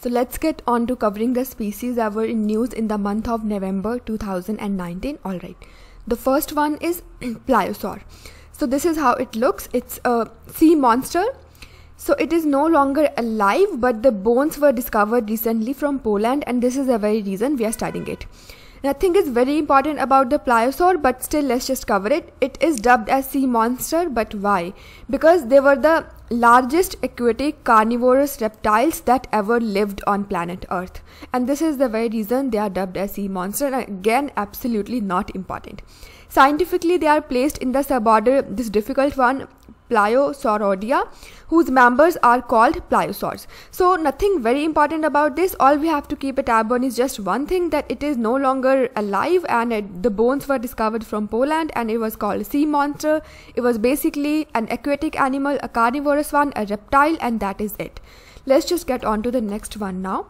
So let's get on to covering the species that were in news in the month of November 2019. Alright, the first one is Pliosaur. So this is how it looks. It's a sea monster. So it is no longer alive but the bones were discovered recently from Poland and this is the very reason we are studying it. Nothing is very important about the pliosaur but still let's just cover it. It is dubbed as sea monster but why? Because they were the largest aquatic carnivorous reptiles that ever lived on planet Earth. And this is the very reason they are dubbed as sea monster. Again, absolutely not important. Scientifically, they are placed in the suborder, this difficult one, Pliosauroidea, whose members are called pliosaurs. So nothing very important about this. All we have to keep a tab on is just one thing that it is no longer alive and it, the bones were discovered from Poland and it was called sea monster. It was basically an aquatic animal, a carnivorous one, a reptile and that is it. Let's just get on to the next one now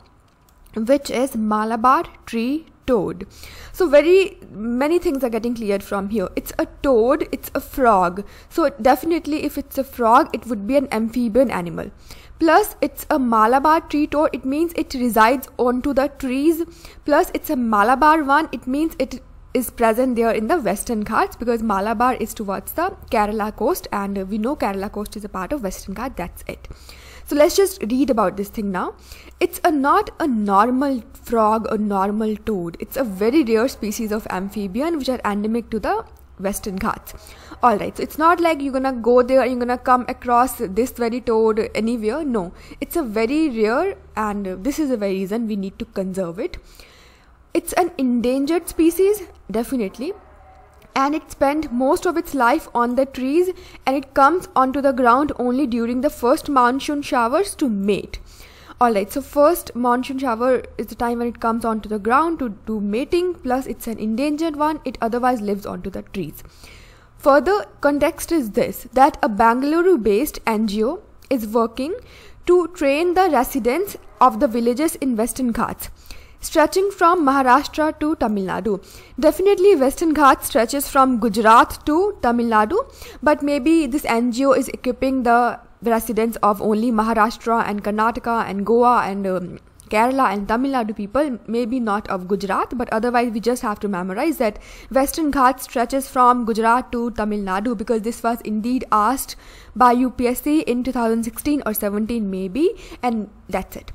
which is Malabar tree toad. So very many things are getting cleared from here. It's a toad, it's a frog. So definitely if it's a frog, it would be an amphibian animal. Plus it's a Malabar tree toad, it means it resides onto the trees. Plus it's a Malabar one, it means it is present there in the western Ghats because Malabar is towards the Kerala coast and we know Kerala coast is a part of western Ghats. that's it. So let's just read about this thing now. It's a, not a normal frog or normal toad. It's a very rare species of amphibian which are endemic to the western Ghats. Alright, so it's not like you're gonna go there you're gonna come across this very toad anywhere. No, it's a very rare and this is the very reason we need to conserve it. It's an endangered species, definitely, and it spends most of its life on the trees and it comes onto the ground only during the first monsoon showers to mate. Alright, so first monsoon shower is the time when it comes onto the ground to do mating, plus it's an endangered one, it otherwise lives onto the trees. Further context is this that a Bangalore based NGO is working to train the residents of the villages in Western Ghats stretching from Maharashtra to Tamil Nadu. Definitely Western Ghats stretches from Gujarat to Tamil Nadu, but maybe this NGO is equipping the residents of only Maharashtra and Karnataka and Goa and um, Kerala and Tamil Nadu people, maybe not of Gujarat, but otherwise we just have to memorize that Western Ghats stretches from Gujarat to Tamil Nadu because this was indeed asked by UPSC in 2016 or 17 maybe, and that's it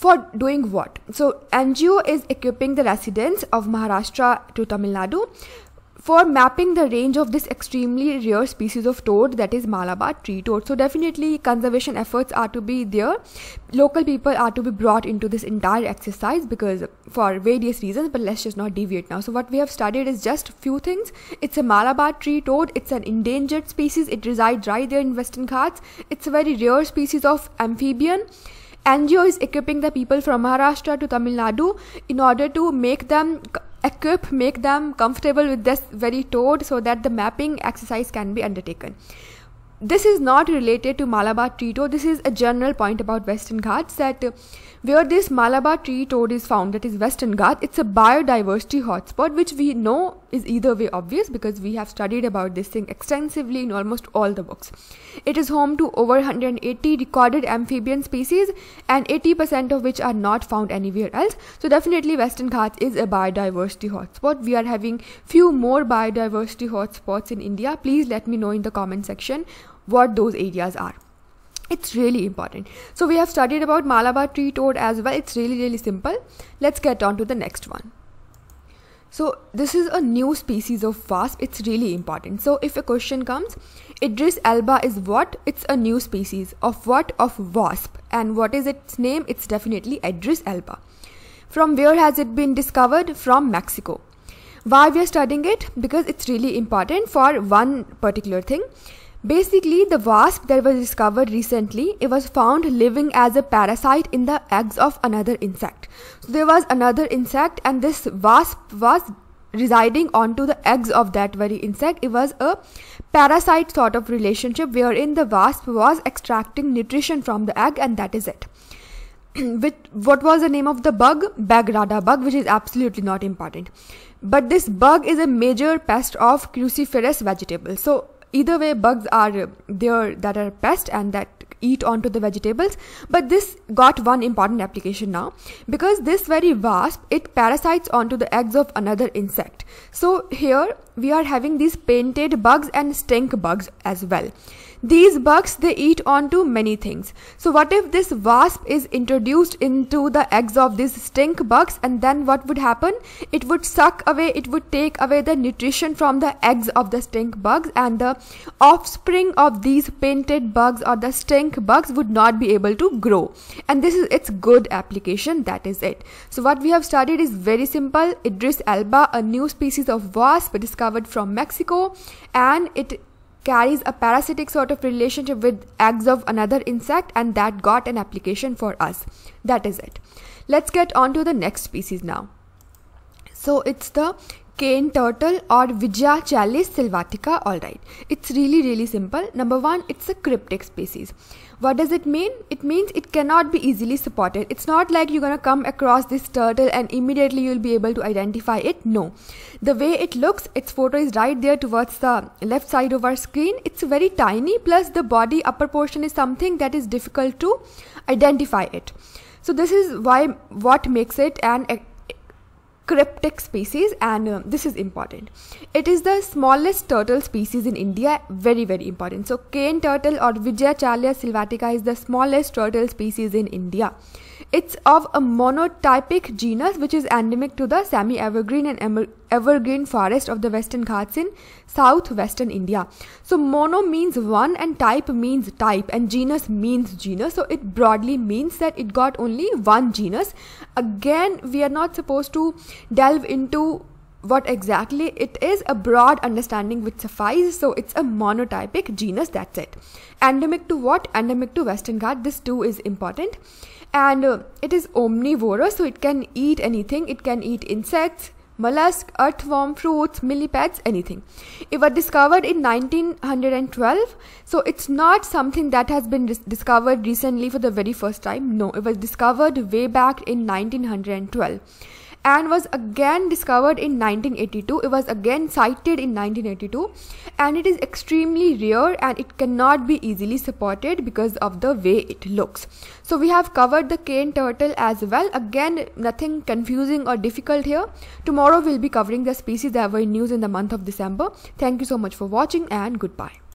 for doing what? So NGO is equipping the residents of Maharashtra to Tamil Nadu for mapping the range of this extremely rare species of toad that is Malabar tree toad. So definitely conservation efforts are to be there. Local people are to be brought into this entire exercise because for various reasons, but let's just not deviate now. So what we have studied is just few things. It's a Malabar tree toad. It's an endangered species. It resides right there in Western Ghats. It's a very rare species of amphibian. NGO is equipping the people from Maharashtra to Tamil Nadu in order to make them equip, make them comfortable with this very toad so that the mapping exercise can be undertaken this is not related to Malabar tree toad. This is a general point about Western Ghats that uh, where this Malabar tree toad is found, that is Western Ghat, it's a biodiversity hotspot, which we know is either way obvious because we have studied about this thing extensively in almost all the books. It is home to over 180 recorded amphibian species and 80% of which are not found anywhere else. So definitely Western Ghats is a biodiversity hotspot. We are having few more biodiversity hotspots in India. Please let me know in the comment section what those areas are it's really important so we have studied about malabar tree toad as well it's really really simple let's get on to the next one so this is a new species of wasp it's really important so if a question comes idris alba is what it's a new species of what of wasp and what is its name it's definitely idris alba from where has it been discovered from mexico why we are studying it because it's really important for one particular thing Basically, the wasp that was discovered recently, it was found living as a parasite in the eggs of another insect. So there was another insect and this wasp was residing onto the eggs of that very insect. It was a parasite sort of relationship wherein the wasp was extracting nutrition from the egg and that is it. With what was the name of the bug? Bagrada bug, which is absolutely not important. But this bug is a major pest of cruciferous vegetables. So Either way, bugs are there that are pests and that eat onto the vegetables but this got one important application now because this very wasp it parasites onto the eggs of another insect so here we are having these painted bugs and stink bugs as well these bugs, they eat onto many things. So what if this wasp is introduced into the eggs of these stink bugs and then what would happen? It would suck away, it would take away the nutrition from the eggs of the stink bugs and the offspring of these painted bugs or the stink bugs would not be able to grow. And this is its good application, that is it. So what we have studied is very simple. Idris alba, a new species of wasp discovered from Mexico and it carries a parasitic sort of relationship with eggs of another insect and that got an application for us. That is it. Let's get on to the next species now. So it's the cane turtle or Vigia chalis sylvatica alright. It's really really simple. Number one, it's a cryptic species. What does it mean? It means it cannot be easily spotted. It's not like you're gonna come across this turtle and immediately you'll be able to identify it. No. The way it looks, its photo is right there towards the left side of our screen. It's very tiny plus the body upper portion is something that is difficult to identify it. So this is why what makes it an cryptic species and uh, this is important it is the smallest turtle species in india very very important so cane turtle or Vijayachalia sylvatica is the smallest turtle species in india it's of a monotypic genus which is endemic to the semi evergreen and evergreen forest of the Western Ghats in southwestern India. So mono means one and type means type and genus means genus. So it broadly means that it got only one genus. Again, we are not supposed to delve into what exactly it is a broad understanding which suffices so it's a monotypic genus that's it endemic to what endemic to western ghats this too is important and uh, it is omnivorous so it can eat anything it can eat insects mollusk, earthworm, fruits, millipedes, anything. It was discovered in 1912. So it's not something that has been discovered recently for the very first time. No, it was discovered way back in 1912 and was again discovered in 1982. It was again sighted in 1982 and it is extremely rare and it cannot be easily supported because of the way it looks. So we have covered the cane turtle as well. Again, nothing confusing or difficult here. Tomorrow we'll be covering the species that were in news in the month of December. Thank you so much for watching and goodbye.